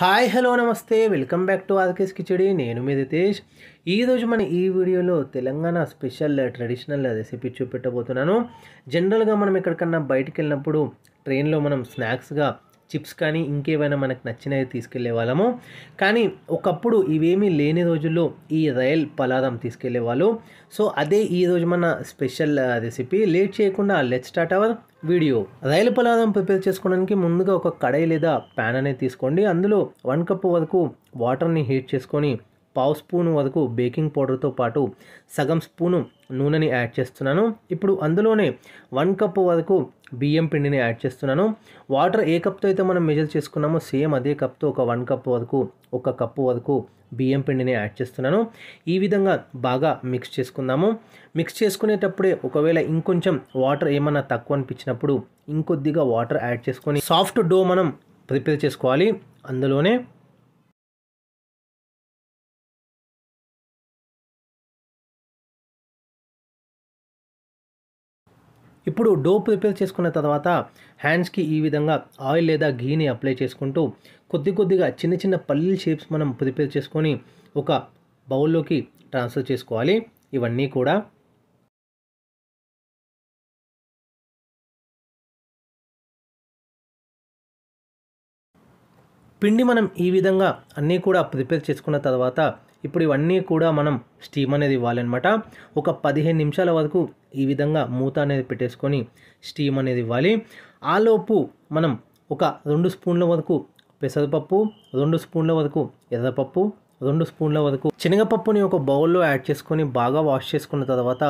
hi hello నమస్తే welcome back to RK's Khichdi నేను మీ రితేష్ ఈరోజు మన ఈ వీడియోలో తెలంగాణ స్పెషల్ ట్రెడిషనల్ రెసిపీ చూపెట్టబోతున్నాను జనరల్గా మనం ఎక్కడికన్నా బయటికి వెళ్ళినప్పుడు ట్రైన్లో మనం స్నాక్స్గా చిప్స్ కానీ ఇంకేమైనా మనకు నచ్చినవి తీసుకెళ్లే వాళ్ళము కానీ ఒకప్పుడు ఇవేమీ లేని రోజుల్లో ఈ రైల్ పలారం తీసుకెళ్లే వాళ్ళు సో అదే ఈరోజు మన స్పెషల్ రెసిపీ లేట్ చేయకుండా లెట్ స్టార్ట్ అవర్ వీడియో రైలు పలారం ప్రిపేర్ చేసుకోవడానికి ముందుగా ఒక కడాయి లేదా ప్యాన్ అనేది తీసుకోండి అందులో వన్ కప్ వరకు వాటర్ని హీట్ చేసుకొని పావు స్పూను వరకు బేకింగ్ పౌడర్తో పాటు సగం స్పూను నూనెని యాడ్ చేస్తున్నాను ఇప్పుడు అందులోనే వన్ కప్ వరకు బియ్యం పిండిని యాడ్ చేస్తున్నాను వాటర్ ఏ కప్తో అయితే మనం మెజర్ చేసుకున్నామో సేమ్ అదే కప్తో ఒక వన్ కప్ వరకు ఒక కప్పు వరకు బియ్యం పిండిని యాడ్ చేస్తున్నాను ఈ విధంగా బాగా మిక్స్ చేసుకుందాము మిక్స్ చేసుకునేటప్పుడే ఒకవేళ ఇంకొంచెం వాటర్ ఏమన్నా తక్కువ అనిపించినప్పుడు ఇంకొద్దిగా వాటర్ యాడ్ చేసుకొని సాఫ్ట్ డో మనం ప్రిపేర్ చేసుకోవాలి అందులోనే ఇప్పుడు డో ప్రిపేర్ చేసుకున్న తర్వాత హ్యాండ్స్కి ఈ విధంగా ఆయిల్ లేదా ఘీని అప్లై చేసుకుంటూ కొద్ది కొద్దిగా చిన్న చిన్న పల్లీల షేప్స్ మనం ప్రిపేర్ చేసుకొని ఒక బౌల్లోకి ట్రాన్స్ఫర్ చేసుకోవాలి ఇవన్నీ కూడా పిండి మనం ఈ విధంగా అన్నీ కూడా ప్రిపేర్ చేసుకున్న తర్వాత ఇప్పుడు ఇవన్నీ కూడా మనం స్టీమ్ అనేది ఇవ్వాలన్నమాట ఒక పదిహేను నిమిషాల వరకు ఈ విధంగా మూత అనేది పెట్టేసుకొని స్టీమ్ అనేది ఇవ్వాలి ఆలోపు మనం ఒక రెండు స్పూన్ల వరకు పెసరపప్పు రెండు స్పూన్ల వరకు ఎర్రపప్పు రెండు స్పూన్ల వరకు శనగపప్పుని ఒక బౌల్లో యాడ్ చేసుకొని బాగా వాష్ చేసుకున్న తర్వాత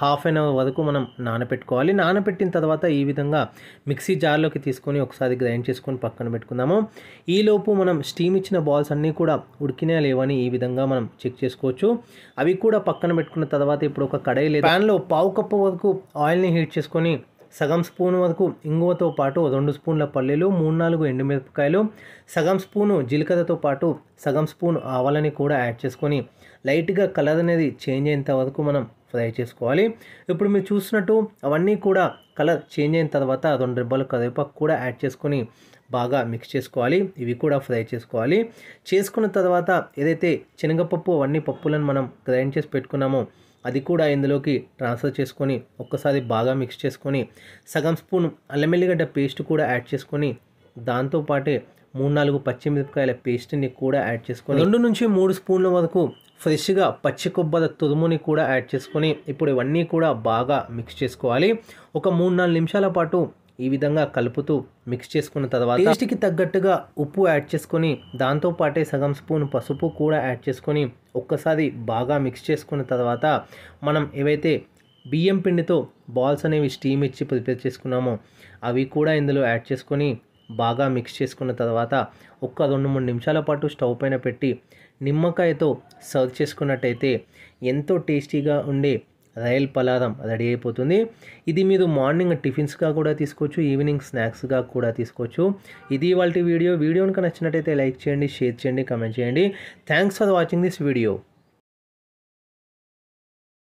హాఫ్ అన్ అవర్ వరకు మనం నానబెట్టుకోవాలి నానబెట్టిన తర్వాత ఈ విధంగా మిక్సీ జార్లోకి తీసుకొని ఒకసారి గ్రైండ్ చేసుకొని పక్కన పెట్టుకుందాము ఈలోపు మనం స్టీమ్ ఇచ్చిన బాల్స్ అన్నీ కూడా ఉడికినా లేవని ఈ విధంగా మనం చెక్ చేసుకోవచ్చు అవి కూడా పక్కన పెట్టుకున్న తర్వాత ఇప్పుడు ఒక కడాయి లేదు ప్యాన్లో పావు కప్పు వరకు ఆయిల్ని హీట్ చేసుకొని సగం స్పూన్ వరకు ఇంగువతో పాటు రెండు స్పూన్ల పల్లీలు మూడు నాలుగు ఎండుమిరపకాయలు సగం స్పూను జీలకర్రతో పాటు సగం స్పూన్ ఆవాలని కూడా యాడ్ చేసుకొని లైట్గా కలర్ అనేది చేంజ్ అయ్యేంత వరకు మనం ఫ్రై చేసుకోవాలి ఇప్పుడు మీరు చూసినట్టు అవన్నీ కూడా కలర్ చేంజ్ అయిన తర్వాత రెండు రిబ్బలు కరివేపాకు కూడా యాడ్ చేసుకొని బాగా మిక్స్ చేసుకోవాలి ఇవి కూడా ఫ్రై చేసుకోవాలి చేసుకున్న తర్వాత ఏదైతే శనగపప్పు అవన్నీ పప్పులను మనం గ్రైండ్ చేసి పెట్టుకున్నామో అది కూడా ఇందులోకి ట్రాన్స్ఫర్ చేసుకొని ఒక్కసారి బాగా మిక్స్ చేసుకొని సగం స్పూన్ అల్లం పేస్ట్ కూడా యాడ్ చేసుకొని దాంతోపాటే మూడు నాలుగు పచ్చిమిరపకాయల పేస్ట్ని కూడా యాడ్ చేసుకొని రెండు నుంచి మూడు స్పూన్ల వరకు ఫ్రెష్గా పచ్చి కొబ్బరి తురుముని కూడా యాడ్ చేసుకొని ఇప్పుడు ఇవన్నీ కూడా బాగా మిక్స్ చేసుకోవాలి ఒక మూడు నాలుగు నిమిషాల పాటు ఈ విధంగా కలుపుతూ మిక్స్ చేసుకున్న తర్వాత టేస్ట్కి తగ్గట్టుగా ఉప్పు యాడ్ చేసుకొని దాంతోపాటే సగం స్పూన్ పసుపు కూడా యాడ్ చేసుకొని ఒక్కసారి బాగా మిక్స్ చేసుకున్న తర్వాత మనం ఏవైతే బియ్యం పిండితో బాల్స్ అనేవి స్టీమ్ ఇచ్చి ప్రిపేర్ చేసుకున్నామో అవి కూడా ఇందులో యాడ్ చేసుకొని బాగా మిక్స్ చేసుకున్న తర్వాత ఒక్క రెండు మూడు నిమిషాల పాటు స్టవ్ పైన పెట్టి నిమ్మకాయతో సర్వ్ చేసుకున్నట్టయితే ఎంతో టేస్టీగా ఉండే రైల్ పలారం రెడీ అయిపోతుంది ఇది మీరు మార్నింగ్ టిఫిన్స్గా కూడా తీసుకోవచ్చు ఈవినింగ్ స్నాక్స్గా కూడా తీసుకోవచ్చు ఇది వాళ్ళ వీడియో వీడియోకి నచ్చినట్టయితే లైక్ చేయండి షేర్ చేయండి కమెంట్ చేయండి thanks for watching this video